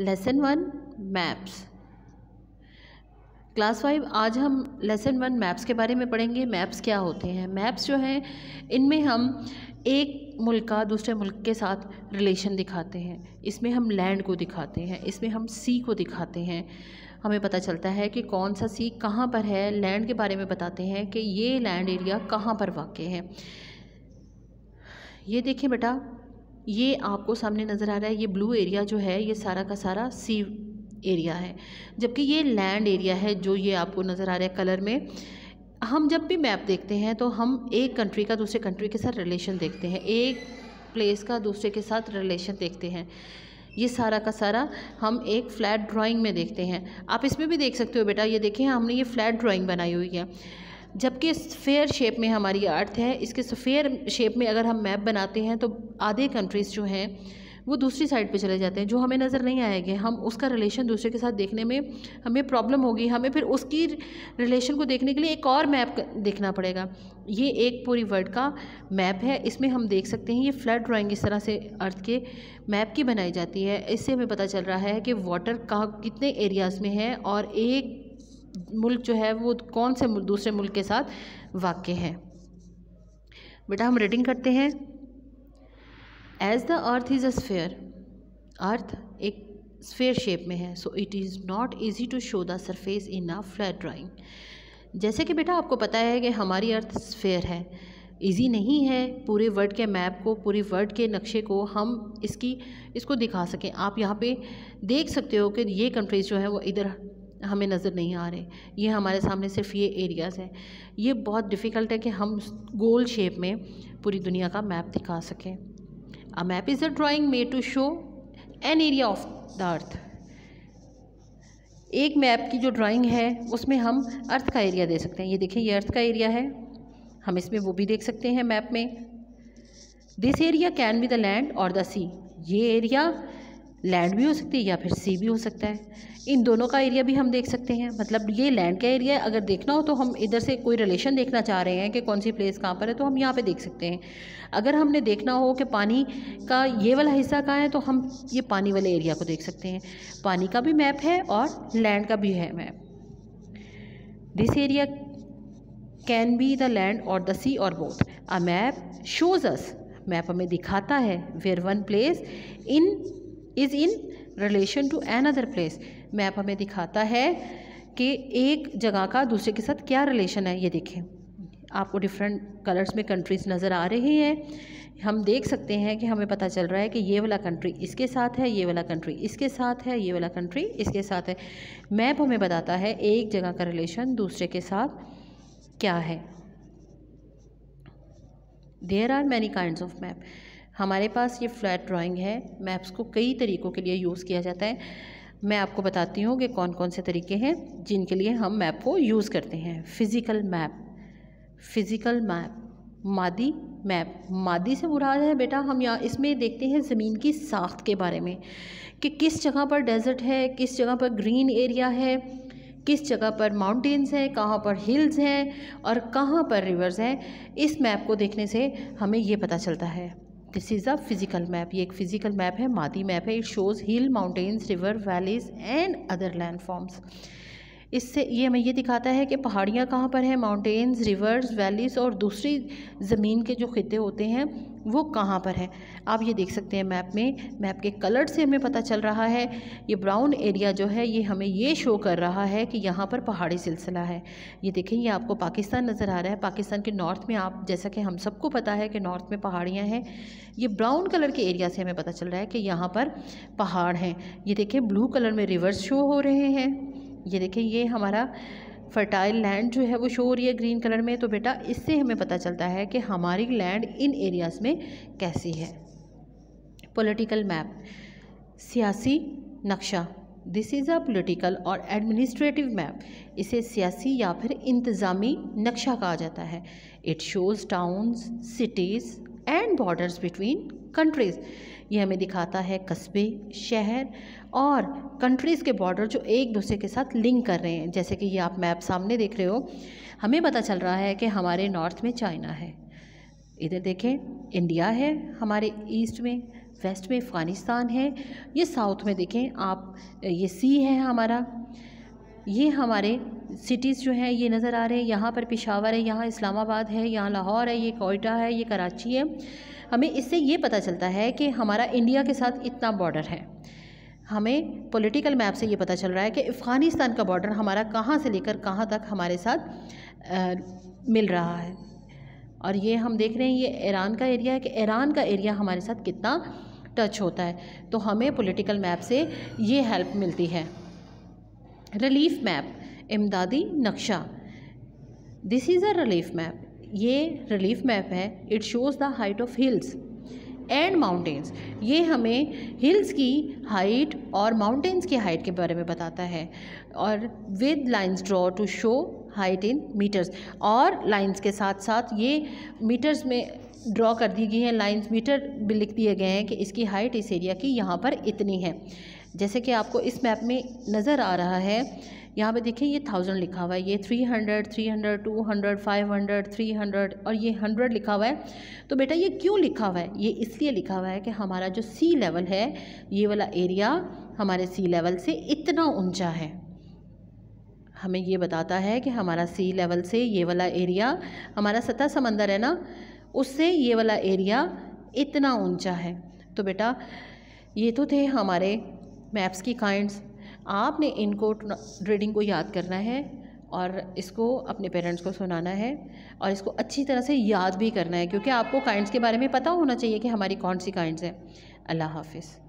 lesson one maps class five आज हम lesson one maps के बारे में पढ़ेंगे मैप्स क्या होते हैं मैप्स जो हैं इनमें हम एक मुल्क का दूसरे मुल्क के साथ रिलेशन दिखाते हैं इसमें हम लैंड को दिखाते हैं इसमें हम सी को दिखाते हैं हमें पता चलता है कि कौन सा सी कहाँ पर है लैंड के बारे में बताते हैं कि ये लैंड एरिया कहाँ पर वाक़ है ये देखिए बेटा ये आपको सामने नज़र आ रहा है ये ब्लू एरिया जो है ये सारा का सारा सी एरिया है जबकि ये लैंड एरिया है जो ये आपको नज़र आ रहा है कलर में हम जब भी मैप देखते हैं तो हम एक कंट्री का दूसरे कंट्री के साथ रिलेशन देखते हैं एक प्लेस का दूसरे के साथ रिलेशन देखते हैं ये सारा का सारा हम एक फ्लैट ड्राइंग में देखते हैं आप इसमें भी देख सकते हो बेटा ये देखें हमने ये फ्लैट ड्राइंग बनाई हुई है जबकि फेयर शेप में हमारी अर्थ है इसके फेयर शेप में अगर हम मैप बनाते हैं तो आधे कंट्रीज़ जो हैं वो दूसरी साइड पे चले जाते हैं जो हमें नज़र नहीं आएंगे हम उसका रिलेशन दूसरे के साथ देखने में हमें प्रॉब्लम होगी हमें फिर उसकी रिलेशन को देखने के लिए एक और मैप देखना पड़ेगा ये एक पूरी वर्ल्ड का मैप है इसमें हम देख सकते हैं ये फ्लड ड्राइंग इस तरह से अर्थ के मैप की बनाई जाती है इससे हमें पता चल रहा है कि वाटर कहाँ कितने एरियाज़ में है और एक मुल्क जो है वो कौन से मुल्क, दूसरे मुल्क के साथ वाक़ है बेटा हम रीडिंग करते हैं as the earth is a sphere earth एक स्फेयर शेप में है so it is not easy to show the surface in a flat drawing जैसे कि बेटा आपको पता है कि हमारी अर्थ स्फेयर है ईजी नहीं है पूरे वर्ल्ड के मैप को पूरे वर्ल्ड के नक्शे को हम इसकी इसको दिखा सकें आप यहाँ पे देख सकते हो कि ये कंट्रीज़ जो है वो इधर हमें नज़र नहीं आ रहे ये हमारे सामने सिर्फ ये एरियाज़ हैं ये बहुत डिफ़िकल्ट है कि हम गोल शेप में पूरी दुनिया का मैप दिखा सकें a map is a drawing made to show an area of the earth एक मैप की जो ड्राइंग है उसमें हम अर्थ का एरिया दे सकते हैं ये देखें ये अर्थ का एरिया है हम इसमें वो भी देख सकते हैं मैप में this area can be the land और द सी ये एरिया लैंड भी हो सकती है या फिर सी भी हो सकता है इन दोनों का एरिया भी हम देख सकते हैं मतलब ये लैंड का एरिया है अगर देखना हो तो हम इधर से कोई रिलेशन देखना चाह रहे हैं कि कौन सी प्लेस कहाँ पर है तो हम यहाँ पे देख सकते हैं अगर हमने देखना हो कि पानी का ये वाला हिस्सा कहाँ है तो हम ये पानी वाले एरिया को देख सकते हैं पानी का भी मैप है और लैंड का भी है map this area can be the land और द सी और both a map shows us map हमें दिखाता है where one place in is in relation to another place map हमें दिखाता है कि एक जगह का दूसरे के साथ क्या रिलेशन है ये देखें आपको डिफरेंट कलर्स में कंट्रीज नज़र आ रही हैं हम देख सकते हैं कि हमें पता चल रहा है कि ये वाला कंट्री इसके साथ है ये वाला कंट्री इसके साथ है ये वाला कंट्री इसके साथ है मैप हमें बताता है एक जगह का रिलेशन दूसरे के साथ क्या है there are many kind of map हमारे पास ये फ्लैट ड्राइंग है मैप्स को कई तरीक़ों के लिए यूज़ किया जाता है मैं आपको बताती हूँ कि कौन कौन से तरीके हैं जिनके लिए हम मैप को यूज़ करते हैं फिज़िकल मैप फिज़िकल मैप मादी मैप मादी से मुराद है बेटा हम यहाँ इसमें देखते हैं ज़मीन की साख्त के बारे में कि किस जगह पर डेजर्ट है किस जगह पर ग्रीन एरिया है किस जगह पर माउंटेन्स हैं कहाँ पर हिल्स हैं और कहाँ पर रिवर्स हैं इस मैप को देखने से हमें ये पता चलता है this is a physical map ये एक फिजिकल मैप है मादी मैप है it shows hill mountains river valleys and other land forms इससे ये हमें ये दिखाता है कि पहाड़ियाँ कहाँ पर हैं माउंटेन्स रिवर्स वैलीज़ और दूसरी ज़मीन के जो खिते होते हैं वो कहाँ पर है आप ये देख सकते हैं मैप में मैप के कलर से हमें पता चल रहा है ये ब्राउन एरिया जो है ये हमें ये शो कर रहा है कि यहाँ पर पहाड़ी सिलसिला है ये देखें ये आपको पाकिस्तान नज़र आ रहा है पाकिस्तान के नॉर्थ में आप जैसा कि हम सबको पता है कि नॉर्थ में पहाड़ियाँ हैं ये ब्राउन कलर के एरिया से हमें पता चल रहा है कि यहाँ पर पहाड़ हैं ये देखें ब्लू कलर में रिवर्स शो हो रहे हैं ये देखें ये हमारा फर्टाइल लैंड जो है वो शो हो रही है ग्रीन कलर में तो बेटा इससे हमें पता चलता है कि हमारी लैंड इन एरियाज़ में कैसी है पॉलिटिकल मैप सियासी नक्शा दिस इज़ अ पोलिटिकल और एडमिनिस्ट्रेटिव मैप इसे सियासी या फिर इंतज़ामी नक्शा कहा जाता है it shows towns cities and borders between countries ये हमें दिखाता है कस्बे शहर और कंट्रीज़ के बॉर्डर जो एक दूसरे के साथ लिंक कर रहे हैं जैसे कि ये आप मैप सामने देख रहे हो हमें पता चल रहा है कि हमारे नॉर्थ में चाइना है इधर देखें इंडिया है हमारे ईस्ट में वेस्ट में अफ़गानिस्तान है ये साउथ में देखें आप ये सी है हमारा ये हमारे सिटीज़ जो हैं ये नज़र आ रहे हैं यहाँ पर पिशावर है यहाँ इस्लामाबाद है यहाँ लाहौर है ये कोयटा है ये कराची है हमें इससे ये पता चलता है कि हमारा इंडिया के साथ इतना बॉर्डर है हमें पॉलिटिकल मैप से ये पता चल रहा है कि अफ़गानिस्तान का बॉर्डर हमारा कहाँ से लेकर कहाँ तक हमारे साथ आ, मिल रहा है और ये हम देख रहे हैं ये ईरान का एरिया है कि ईरान का एरिया हमारे साथ कितना टच होता है तो हमें पॉलिटिकल मैप से ये हेल्प मिलती है रिलीफ मैप इमदादी नक्शा this is a relief map ये रिलीफ मैप है it shows the height of hills and mountains ये हमें हिल्स की हाइट और माउंटेंस की हाइट के बारे में बताता है और with lines draw to show height in metres और लाइंस के साथ साथ ये मीटर्स में ड्रॉ कर दी गई हैं लाइंस मीटर भी लिख दिए गए हैं कि इसकी हाइट इस एरिया की यहाँ पर इतनी है जैसे कि आपको इस मैप में नज़र आ रहा है यहाँ पे देखिए ये थाउजेंड लिखा हुआ है ये three hundred three hundred two hundred five hundred three hundred और ये हंड्रेड लिखा हुआ है तो बेटा ये क्यों लिखा हुआ है ये इसलिए लिखा हुआ है कि हमारा जो सी लेवल है ये वाला एरिया हमारे सी लेवल से इतना ऊंचा है हमें ये बताता है कि हमारा सी लेवल से ये वाला एरिया हमारा सतह समंदर है ना उससे ये वाला एरिया इतना ऊंचा है तो बेटा ये तो थे हमारे मैप्स की काइंड्स आपने इनको रीडिंग को याद करना है और इसको अपने पेरेंट्स को सुनाना है और इसको अच्छी तरह से याद भी करना है क्योंकि आपको काइंड्स के बारे में पता होना चाहिए कि हमारी कौन सी काइंड्स हैं अल्लाह हाफिज़